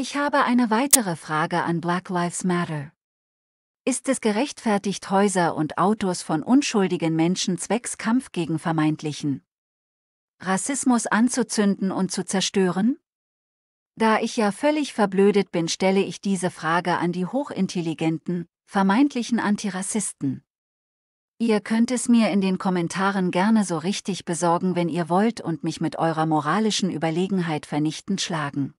Ich habe eine weitere Frage an Black Lives Matter. Ist es gerechtfertigt, Häuser und Autos von unschuldigen Menschen zwecks Kampf gegen vermeintlichen Rassismus anzuzünden und zu zerstören? Da ich ja völlig verblödet bin, stelle ich diese Frage an die hochintelligenten, vermeintlichen Antirassisten. Ihr könnt es mir in den Kommentaren gerne so richtig besorgen, wenn ihr wollt und mich mit eurer moralischen Überlegenheit vernichtend schlagen.